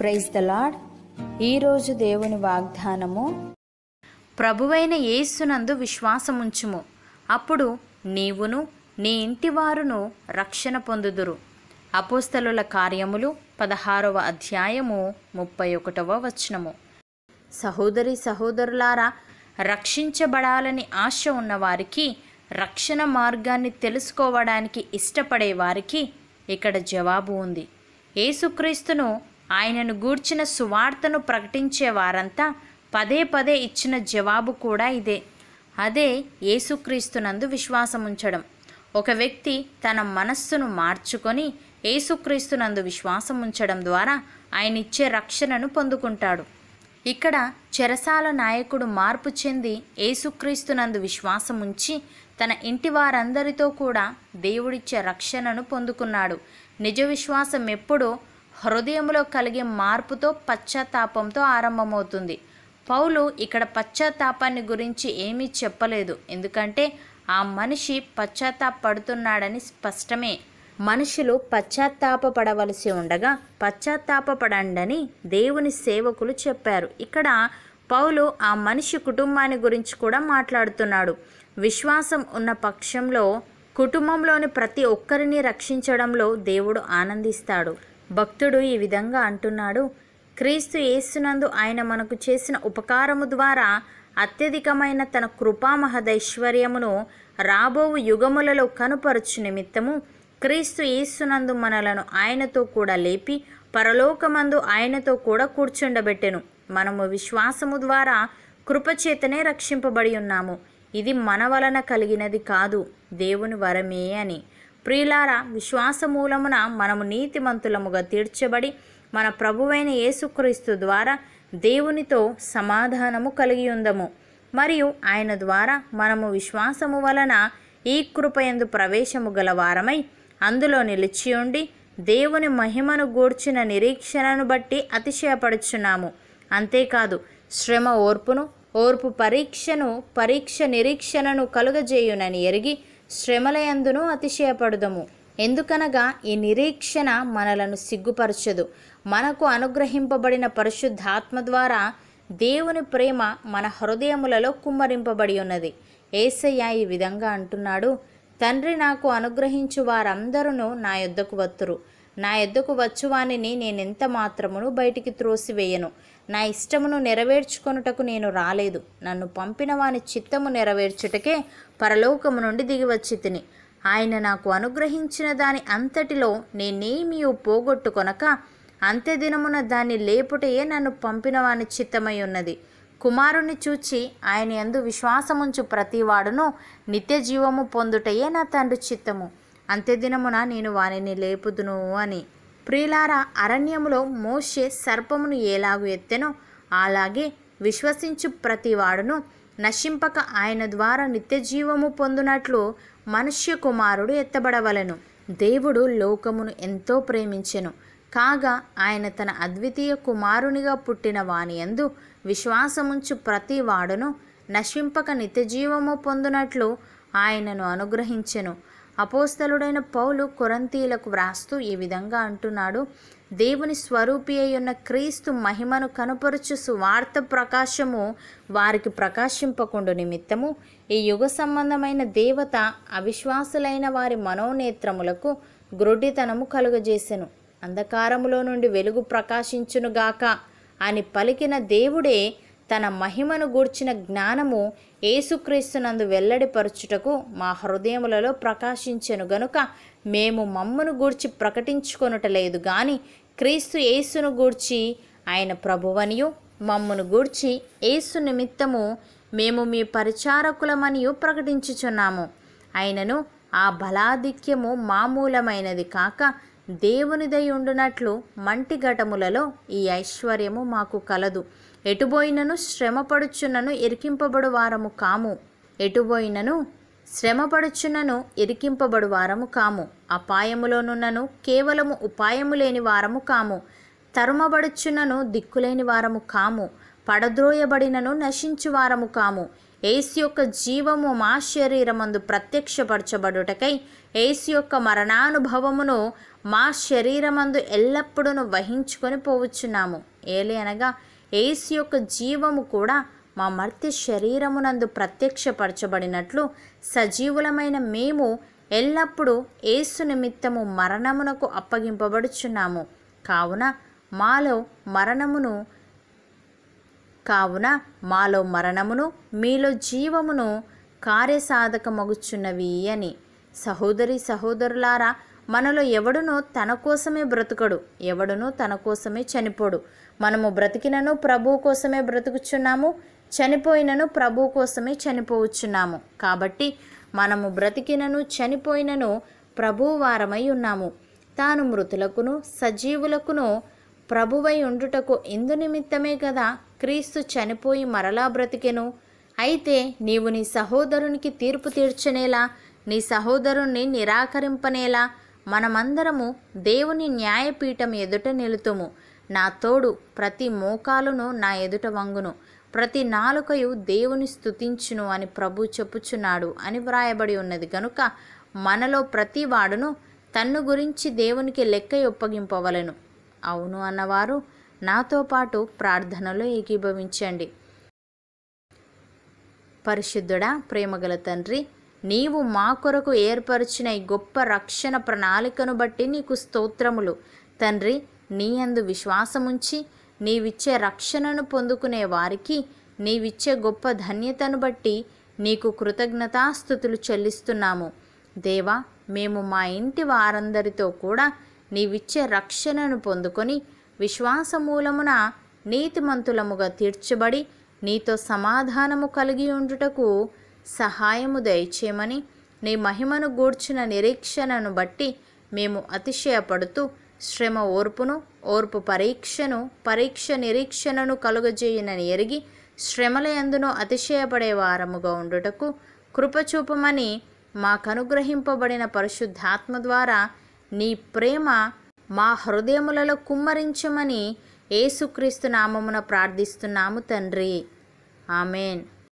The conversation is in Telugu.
ప్రైజ్ ద లాడ్ ఈరోజు దేవుని వాగ్దానము ప్రభువైన యేసునందు విశ్వాసముంచుము అప్పుడు నీవును నీ ఇంటివారును రక్షణ పొందుదురు అపోస్తలుల కార్యములు పదహారవ అధ్యాయము ముప్పై ఒకటవ వచనము సహోదరి సహోదరులారా రక్షించబడాలని ఆశ ఉన్నవారికి రక్షణ మార్గాన్ని తెలుసుకోవడానికి ఇష్టపడే వారికి ఇక్కడ జవాబు ఉంది ఏసుక్రీస్తును ఆయనను గూర్చిన సువార్తను ప్రకటించే వారంతా పదే పదే ఇచ్చిన జవాబు కూడా ఇదే అదే ఏసుక్రీస్తునందు విశ్వాసం ఉంచడం ఒక వ్యక్తి తన మనస్సును మార్చుకొని ఏసుక్రీస్తునందు విశ్వాసం ఉంచడం ద్వారా ఆయన ఇచ్చే రక్షణను పొందుకుంటాడు ఇక్కడ చెరసాల నాయకుడు మార్పు చెంది ఏసుక్రీస్తునందు విశ్వాసం ఉంచి తన ఇంటి వారందరితో కూడా దేవుడిచ్చే రక్షణను పొందుకున్నాడు నిజ విశ్వాసం ఎప్పుడో హృదయంలో కలిగే మార్పుతో పశ్చాత్తాపంతో ఆరంభమవుతుంది పౌలు ఇక్కడ పశ్చాత్తాపాన్ని గురించి ఏమీ చెప్పలేదు ఎందుకంటే ఆ మనిషి పశ్చాత్తాపడుతున్నాడని స్పష్టమే మనుషులు పశ్చాత్తాపడవలసి ఉండగా పశ్చాత్తాపడండని దేవుని సేవకులు చెప్పారు ఇక్కడ పౌలు ఆ మనిషి కుటుంబాన్ని గురించి కూడా మాట్లాడుతున్నాడు విశ్వాసం ఉన్న పక్షంలో కుటుంబంలోని ప్రతి ఒక్కరిని రక్షించడంలో దేవుడు ఆనందిస్తాడు భక్తుడు ఈ విధంగా అంటున్నాడు క్రీస్తు యేసునందు ఆయన మనకు చేసిన ఉపకారము ద్వారా అత్యధికమైన తన కృపామహదైశ్వర్యమును రాబోవు యుగములలో కనుపరుచు నిమిత్తము క్రీస్తు యేసునందు మనలను ఆయనతో కూడా లేపి పరలోకమందు ఆయనతో కూడా కూర్చుండబెట్టెను మనము విశ్వాసము ద్వారా కృపచేతనే రక్షింపబడి ఉన్నాము ఇది మన వలన కలిగినది కాదు దేవుని వరమే అని ప్రియులారా విశ్వాసమూలమున మనము నీతిమంతులముగా తీర్చబడి మన ప్రభువైన యేసుక్రీస్తు ద్వారా దేవునితో సమాధానము కలిగి ఉందము మరియు ఆయన ద్వారా మనము విశ్వాసము వలన ఈ కృపయందు ప్రవేశము గలవారమై అందులో నిలిచి ఉండి దేవుని మహిమను గూర్చిన నిరీక్షణను బట్టి అతిశయపడుచున్నాము అంతేకాదు శ్రమ ఓర్పును ఓర్పు పరీక్షను పరీక్ష నిరీక్షణను కలుగజేయునని ఎరిగి శ్రమలయందును అతిశయపడదము ఎందుకనగా ఈ నిరీక్షణ మనలను సిగ్గుపరచదు మనకు అనుగ్రహింపబడిన పరిశుద్ధాత్మ ద్వారా దేవుని ప్రేమ మన హృదయములలో కుమ్మరింపబడి ఉన్నది ఏసయ్య ఈ విధంగా అంటున్నాడు తండ్రి నాకు అనుగ్రహించు వారందరూ నా యొద్దకు వత్తురు నా ఎద్దుకు వచ్చువానిని నేనెంత మాత్రమును బయటికి త్రోసివేయను నా ఇష్టమును నెరవేర్చుకొనుటకు నేను రాలేదు నన్ను పంపిన వాని చిత్తము నెరవేర్చుటకే పరలోకము నుండి దిగివచ్చి తిని ఆయన నాకు అనుగ్రహించిన దాని అంతటిలో నేనేమీ పోగొట్టుకొనక అంత్యదినమున దాన్ని లేపుటయే నన్ను పంపిన వాని చిత్తమై ఉన్నది కుమారుని చూచి ఆయన ఎందు విశ్వాసముంచు ప్రతివాడును నిత్య జీవము పొందుటయే నా తండ్రి చిత్తము దినమున నేను వారిని లేపుదును అని ప్రియులార అరణ్యములో మోషే సర్పమును ఎలాగు ఎత్తెనో అలాగే విశ్వసించు ప్రతివాడును నశింపక ఆయన ద్వారా నిత్యజీవము పొందునట్లు మనుష్య కుమారుడు ఎత్తబడవలను దేవుడు లోకమును ఎంతో ప్రేమించెను కాగా ఆయన తన అద్వితీయ కుమారునిగా పుట్టిన వానియందు విశ్వాసముంచు ప్రతి వాడును నశింపక నిత్యజీవము పొందునట్లు ఆయనను అనుగ్రహించెను అపోస్తలుడైన పౌలు కొరంతీలకు వ్రాస్తూ ఈ విధంగా అంటున్నాడు దేవుని స్వరూపి అయి ఉన్న క్రీస్తు మహిమను కనుపరుచు సువార్త ప్రకాశము వారికి ప్రకాశింపకుండు నిమిత్తము ఈ యుగ సంబంధమైన దేవత అవిశ్వాసులైన వారి మనోనేత్రములకు గ్రుడ్డితనము కలుగజేసెను అంధకారములో నుండి వెలుగు ప్రకాశించునుగాక అని పలికిన దేవుడే తన మహిమను గూర్చిన జ్ఞానము ఏసుక్రీస్తునందు వెల్లడిపరుచుటకు మా హృదయములలో ప్రకాశించెను గనుక మేము మమ్మను గూర్చి ప్రకటించుకొనుట లేదు గాని క్రీస్తు యేసును గూర్చి ఆయన ప్రభువనియు మమ్మను గూర్చి ఏసు నిమిత్తము మేము మీ పరిచారకులమనియు ప్రకటించుచున్నాము ఆయనను ఆ బలాధిక్యము మామూలమైనది కాక దేవునిదై ఉండునట్లు మంటి ఘటములలో ఈ ఐశ్వర్యము మాకు కలదు ఎటుబోయినను శ్రమపడుచునను ఇరికింపబడు వారము కాము ఎటుబోయినను శ్రమపడుచునను ఇరికింపబడు వారము కాము అపాయములోనున్నను కేవలము ఉపాయము లేని వారము కాము తరుమబడుచునను దిక్కులేని వారము కాము పడద్రోయబడినను నశించు వారము కాము ఏసు యొక్క జీవము మా శరీరమందు ప్రత్యక్షపరచబడుటకై ఏసు యొక్క మరణానుభవమును మా శరీరమందు ఎల్లప్పుడూ వహించుకొని పోవచ్చున్నాము ఏలే అనగా ఏసు యొక్క జీవము కూడా మా మర్తి శరీరమునందు ప్రత్యక్షపరచబడినట్లు సజీవులమైన మేము ఎల్లప్పుడూ ఏసు నిమిత్తము మరణమునకు అప్పగింపబడుచున్నాము కావున మాలో మరణమును కావున మాలో మరణమును మీలో జీవమును కార్యసాధకమగుచున్నవి అని సహోదరి సహోదరులారా మనలో ఎవడునో తన కోసమే బ్రతుకడు ఎవడునో తన కోసమే చనిపోడు మనము బ్రతికినను ప్రభువు కోసమే బ్రతుకుచున్నాము చనిపోయినను ప్రభువు కోసమే చనిపోవచ్చున్నాము కాబట్టి మనము బ్రతికినను చనిపోయినను ప్రభువు వారమై ఉన్నాము తాను మృతులకును సజీవులకును ప్రభువై ఉండుటకు ఇందు నిమిత్తమే కదా క్రీస్తు చనిపోయి మరలా బ్రతికెను అయితే నీవు నీ సహోదరునికి తీర్పు తీర్చనేలా నీ సహోదరుణ్ణి నిరాకరింపనేలా మనమందరము దేవుని న్యాయపీఠం ఎదుట నిలుతుము నా తోడు ప్రతి మోకాలును నా ఎదుట వంగును ప్రతి నాలుకయు దేవుని స్థుతించును అని ప్రభు చెప్పుచున్నాడు అని వ్రాయబడి ఉన్నది గనుక మనలో ప్రతి వాడును తన్ను గురించి దేవునికి లెక్క ఒప్పగింపవలను అవును అన్నవారు నాతో పాటు ప్రార్థనలో ఏకీభవించండి పరిశుద్ధుడా ప్రేమగల తండ్రి నీవు మా కొరకు ఏర్పరిచిన ఈ గొప్ప రక్షణ ప్రణాళికను బట్టి నీకు స్తోత్రములు తండ్రి నీ అందు విశ్వాసముంచి నీవిచ్చే రక్షణను పొందుకునే వారికి నీవిచ్చే గొప్ప ధన్యతను బట్టి నీకు కృతజ్ఞతాస్థుతులు చెల్లిస్తున్నాము దేవా మేము మా ఇంటి వారందరితో కూడా నీవిచ్చే రక్షణను పొందుకొని విశ్వాసమూలమున నీతిమంతులముగా తీర్చబడి నీతో సమాధానము కలిగి ఉండుటకు సహాయము దయచేయమని నీ మహిమను గూర్చిన నిరీక్షణను బట్టి మేము అతిశయపడుతూ శ్రమ ఓర్పును ఓర్పు పరీక్షను పరీక్ష నిరీక్షణను కలుగజేయనని ఎరిగి శ్రమల ఎందునో అతిశయపడే వారముగా ఉండుటకు కృపచూపమని మాకనుగ్రహింపబడిన పరిశుద్ధాత్మ ద్వారా నీ ప్రేమ మా హృదయములలో కుమ్మరించమని ఏసుక్రీస్తు నామమున ప్రార్థిస్తున్నాము తండ్రి ఆమెన్